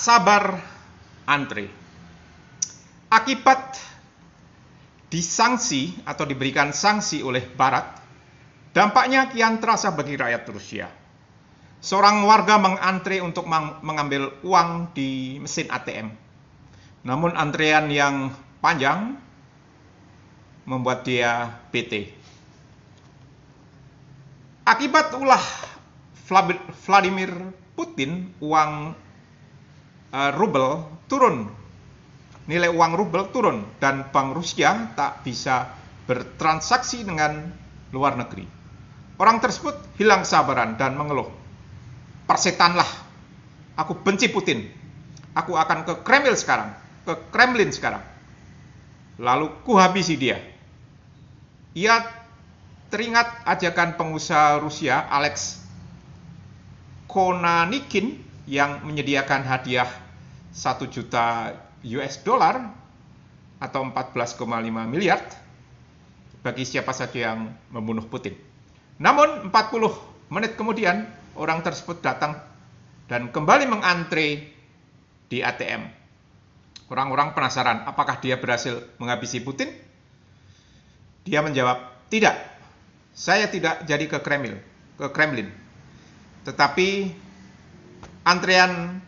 sabar antri. Akibat disanksi atau diberikan sanksi oleh Barat, dampaknya kian terasa bagi rakyat Rusia. Seorang warga mengantre untuk mengambil uang di mesin ATM. Namun antrean yang panjang membuat dia PT. Akibat ulah Vladimir Putin, uang uh, rubel turun. Nilai uang rubel turun dan Bank Rusia tak bisa bertransaksi dengan luar negeri. Orang tersebut hilang sabaran dan mengeluh. Persetanlah. Aku benci Putin. Aku akan ke Kremlin sekarang, ke Kremlin sekarang. Lalu kuhabisi dia. Ia teringat ajakan pengusaha Rusia Alex Konanikin yang menyediakan hadiah 1 juta US dollar atau 14,5 miliar bagi siapa saja yang membunuh Putin. Namun 40 menit kemudian orang tersebut datang dan kembali mengantre di ATM. Orang-orang penasaran apakah dia berhasil menghabisi Putin? Dia menjawab, "Tidak. Saya tidak jadi ke Kremlin, ke Kremlin. Tetapi antrean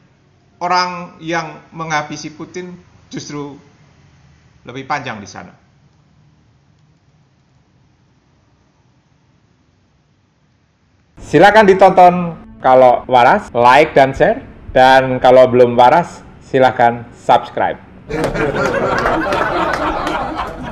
orang yang menghabisi Putin justru lebih panjang di sana. Silakan ditonton kalau waras, like dan share. Dan kalau belum waras, silakan subscribe.